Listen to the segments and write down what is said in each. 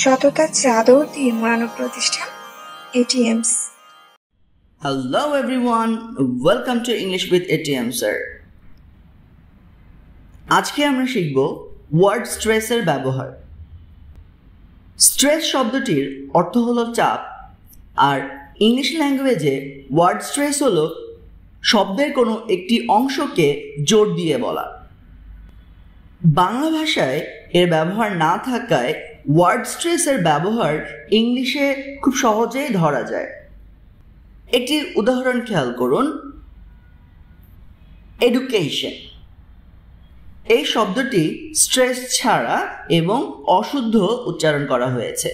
সততা চাদর দিয়ে মোড়ানো প্রতিষ্ঠান ATMs hello everyone welcome to English with ATM sir আজকে আমরা শিখব ওয়ার্ড স্ট্রেসের ব্যবহার স্ট্রেস শব্দটির অর্থ হলো চাপ আর ইংলিশ ল্যাঙ্গুয়েজে ওয়ার্ড স্ট্রেস হলো শব্দের কোনো একটি অংশকে জোর দিয়ে বলা বাংলা ভাষায় এর ব্যবহার না থাকায় ওয়ার্ড স্ট্রেসের ব্যবহার ইংলিশে খুব সহজেই ধরা যায় এটির উদাহরণ খেয়াল করুন এডুকেশন এই শব্দটি স্ট্রেস ছাড়া এবং অশুদ্ধ উচ্চারণ করা হয়েছে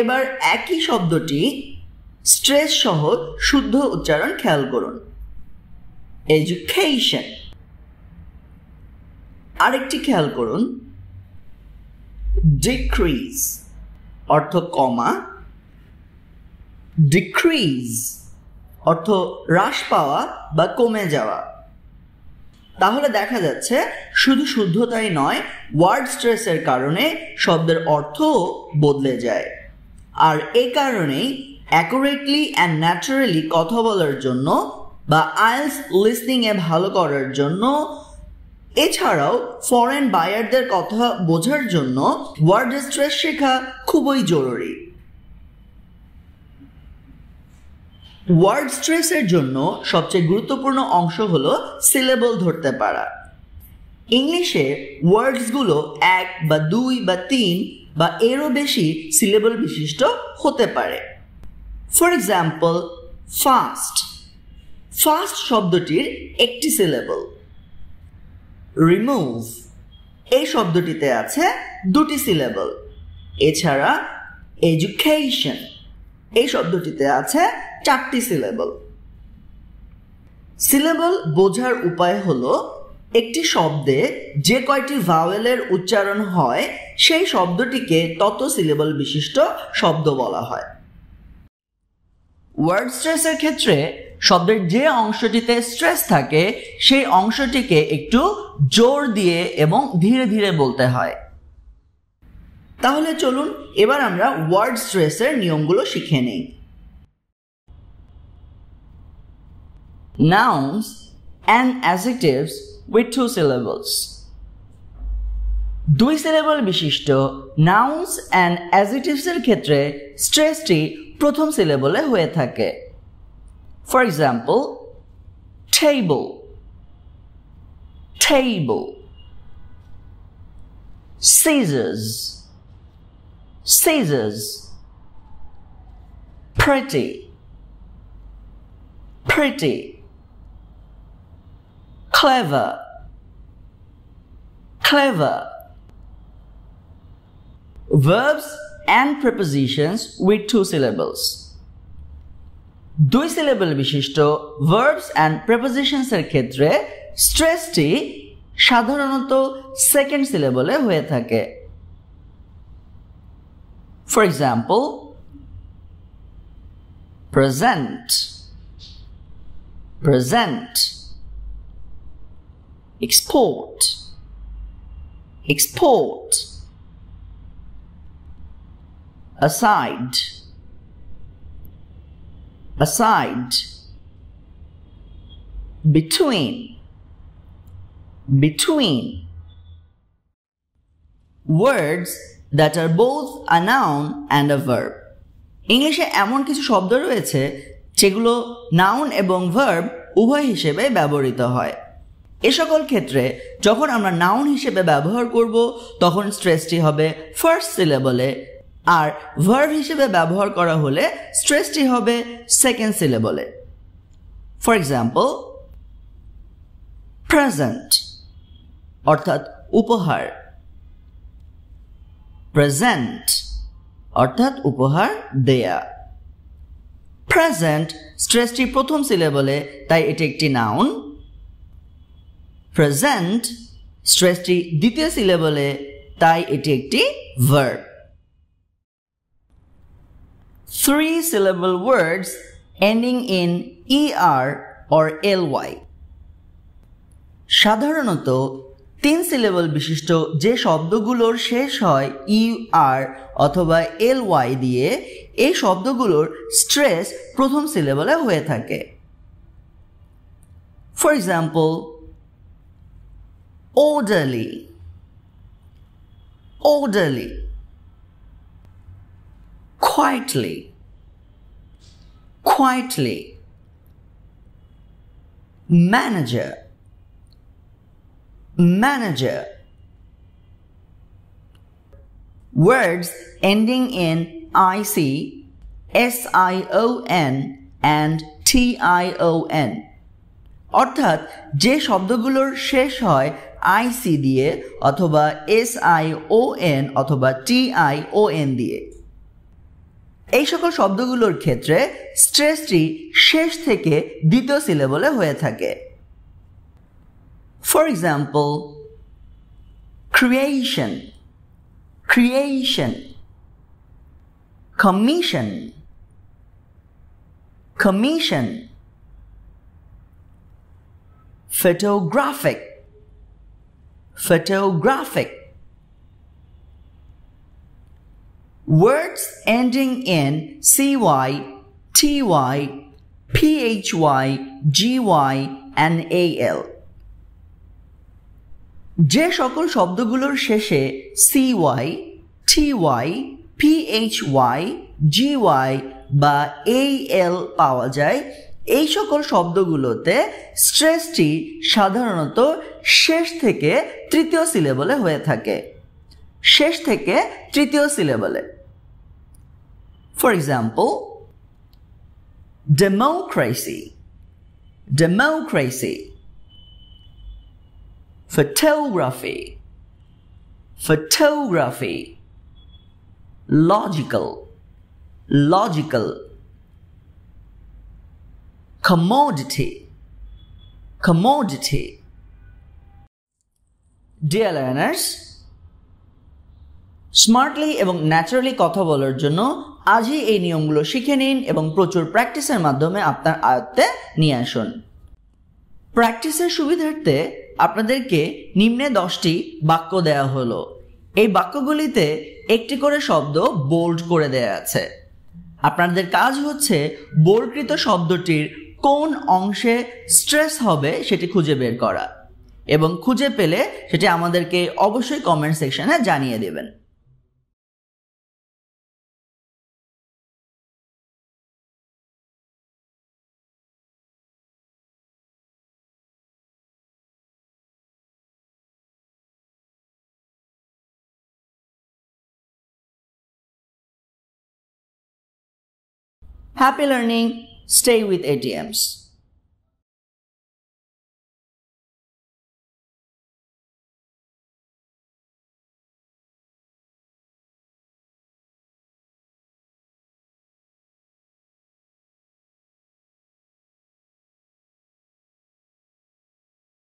এবার একই শব্দটি স্ট্রেস সহ শুদ্ধ উচ্চারণ খেয়াল করুন এডুকেশন আরেকটি খেয়াল করুন ডিক্রিজ অর্থ কমা ডিক্রিজ অর্থ হ্রাস পাওয়া বা কমে যাওয়া তাহলে দেখা যাচ্ছে শুধু শুদ্ধতাই নয় ওয়ার্ড স্ট্রেসের কারণে শব্দের অর্থ বদলে যায় আর এ কারণেই অ্যাকুরেটলি অ্যান্ড ন্যাচারালি কথা বলার জন্য বা আইএলস লিসনিংয়ে ভালো করার জন্য এছাড়াও ফরেন বায়ারদের কথা বোঝার জন্য ওয়ার্ড স্ট্রেস শেখা খুবই জরুরি ওয়ার্ড স্ট্রেসের জন্য সবচেয়ে গুরুত্বপূর্ণ অংশ হলো সিলেবল ধরতে পারা ইংলিশে ওয়ার্ডসগুলো এক বা দুই বা তিন বা এরও বেশি সিলেবল বিশিষ্ট হতে পারে ফর এক্সাম্পল ফাস্ট ফাস্ট শব্দটির একটি সিলেবল রিমুভ এই শব্দটিতে আছে দুটি সিলেবল এছাড়া এডুকেশন এই শব্দটিতে আছে চারটি সিলেবল সিলেবল বোঝার উপায় হলো একটি শব্দে যে কয়টি ভাওয়েলের উচ্চারণ হয় সেই শব্দটিকে তত সিলেবল বিশিষ্ট শব্দ বলা হয় ওয়ার্ড স্ট্রেসের ক্ষেত্রে শব্দের যে অংশটিতে স্ট্রেস থাকে সেই অংশটিকে একটু জোর দিয়ে এবং ধীরে ধীরে বলতে হয় তাহলে চলুন এবার আমরা ওয়ার্ড স্ট্রেসের নিয়মগুলো শিখে নিই nouns and adjectives with two syllables দুই সিলেবল বিশিষ্ট নাউন্স অ্যান্ড অ্যাজেটিভসের ক্ষেত্রে স্ট্রেসটি প্রথম সিলেবলে হয়ে থাকে For example, table, table, scissors, scissors, pretty, pretty, clever, clever. Verbs and prepositions with two syllables. দুই সিলেবেল বিশিষ্ট ভার্বস অ্যান্ড প্রেপোজিশনসের ক্ষেত্রে স্ট্রেসটি সাধারণত সেকেন্ড সিলেবলে হয়ে থাকে for example present present export export aside aside between between words that are both a noun and a verb ইংলিশে এমন কিছু শব্দ রয়েছে যেগুলো নাউন এবং ভার্ব উভয় হিসেবে ব্যবহৃত হয় এ সকল ক্ষেত্রে যখন আমরা নাউন হিসেবে ব্যবহার করব তখন স্ট্রেসটি হবে ফার্স্ট সিলেবলে আর ভার্ভ হিসেবে ব্যবহার করা হলে স্ট্রেসটি হবে সেকেন্ড সিলেবলে ফর এক্সাম্পল প্রেজেন্ট অর্থাৎ উপহার প্রেজেন্ট অর্থাৎ উপহার দেয়া প্রেজেন্ট স্ট্রেসটি প্রথম সিলেবলে তাই এটি একটি নাউন প্রেজেন্ট স্ট্রেসটি দ্বিতীয় সিলেবলে তাই এটি একটি verb three syllable words ending in er or ly সাধারণত তিন সিলেবল বিশিষ্ট যে শব্দগুলোর শেষ হয় ইউ e আর অথবা এল ওয়াই দিয়ে এই শব্দগুলোর স্ট্রেস প্রথম সিলেবলে হয়ে থাকে for example orderly orderly quietly, quietly, manager, manager. Words ending in IC, SION and TION অর্থাৎ যে শব্দগুলোর শেষ হয় আইসি দিয়ে অথবা এস আই ও এন অথবা টি আই ও এন দিয়ে এই সকল শব্দগুলোর ক্ষেত্রে স্ট্রেসটি শেষ থেকে দ্বিতীয় সিলেবলে হয়ে থাকে for example creation creation commission commission photographic photographic Words ending in CY, TY, PHY, GY and AL. যে সকল শব্দগুলোর শেষে সিওয়াই টিওয়াই পিএইচওয়াই জিওয়াই বা এল পাওয়া যায় এই সকল শব্দগুলোতে স্ট্রেসটি সাধারণত শেষ থেকে তৃতীয় সিলেবলে হয়ে থাকে শেষ থেকে তৃতীয় সিলেবলে For example, democracy, democracy, photography, photography, logical, logical, commodity, commodity. Dear learners, smartly এবং ন্যাচারালি কথা বলার জন্য আজই এই নিয়মগুলো শিখে নিন এবং প্রচুর প্র্যাকটিসের মাধ্যমে আপনার আয়ত্তে নিয়ে আসুন প্র্যাকটিসের সুবিধার্থে আপনাদেরকে নিম্নে দশটি বাক্য দেয়া হলো এই বাক্যগুলিতে একটি করে শব্দ বোল্ড করে দেয়া আছে আপনাদের কাজ হচ্ছে বোল্ডকৃত শব্দটির কোন অংশে স্ট্রেস হবে সেটি খুঁজে বের করা এবং খুঁজে পেলে সেটি আমাদেরকে অবশ্যই কমেন্ট সেকশনে জানিয়ে দেবেন Happy learning. Stay with ADMs.